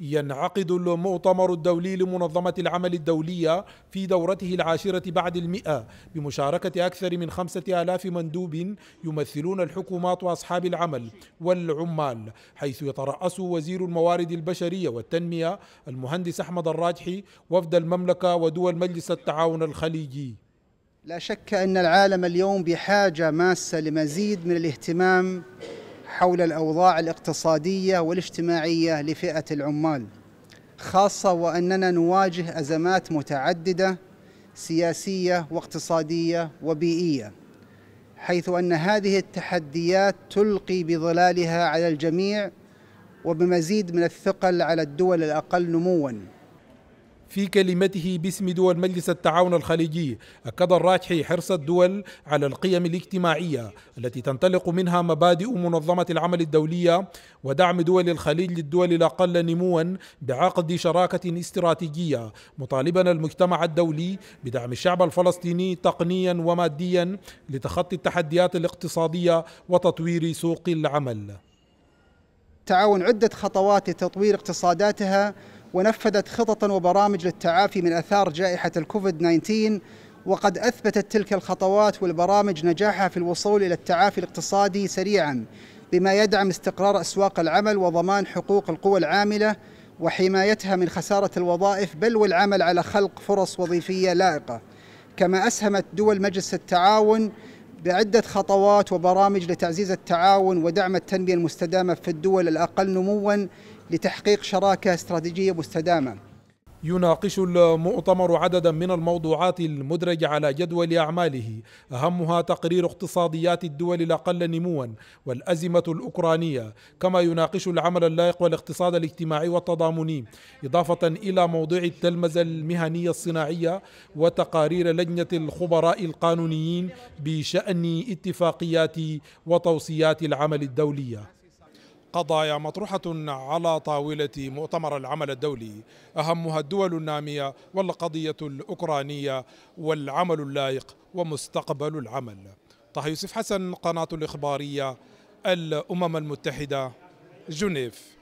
ينعقد المؤتمر الدولي لمنظمة العمل الدولية في دورته العاشرة بعد المئة بمشاركة أكثر من خمسة آلاف مندوب يمثلون الحكومات وأصحاب العمل والعمال حيث يترأس وزير الموارد البشرية والتنمية المهندس أحمد الراجحي وفد المملكة ودول مجلس التعاون الخليجي لا شك أن العالم اليوم بحاجة ماسة لمزيد من الاهتمام حول الأوضاع الاقتصادية والاجتماعية لفئة العمال خاصة وأننا نواجه أزمات متعددة سياسية واقتصادية وبيئية حيث أن هذه التحديات تلقي بظلالها على الجميع وبمزيد من الثقل على الدول الأقل نمواً في كلمته باسم دول مجلس التعاون الخليجي أكد الراجحي حرص الدول على القيم الاجتماعية التي تنطلق منها مبادئ منظمة العمل الدولية ودعم دول الخليج للدول الأقل نموا بعقد شراكة استراتيجية مطالبا المجتمع الدولي بدعم الشعب الفلسطيني تقنيا وماديا لتخطي التحديات الاقتصادية وتطوير سوق العمل تعاون عدة خطوات لتطوير اقتصاداتها ونفذت خططا وبرامج للتعافي من اثار جائحه الكوفيد 19 وقد اثبتت تلك الخطوات والبرامج نجاحها في الوصول الى التعافي الاقتصادي سريعا بما يدعم استقرار اسواق العمل وضمان حقوق القوى العامله وحمايتها من خساره الوظائف بل والعمل على خلق فرص وظيفيه لائقه كما اسهمت دول مجلس التعاون بعدة خطوات وبرامج لتعزيز التعاون ودعم التنمية المستدامة في الدول الأقل نموا لتحقيق شراكة استراتيجية مستدامة يناقش المؤتمر عددا من الموضوعات المدرجة على جدول أعماله أهمها تقرير اقتصاديات الدول الأقل نموا والأزمة الأوكرانية كما يناقش العمل اللائق والاقتصاد الاجتماعي والتضامني إضافة إلى موضوع التلمذة المهنية الصناعية وتقارير لجنة الخبراء القانونيين بشأن اتفاقيات وتوصيات العمل الدولية قضايا مطروحة على طاولة مؤتمر العمل الدولي أهمها الدول النامية والقضية الأوكرانية والعمل اللائق ومستقبل العمل طه يوسف حسن قناة الإخبارية الأمم المتحدة جنيف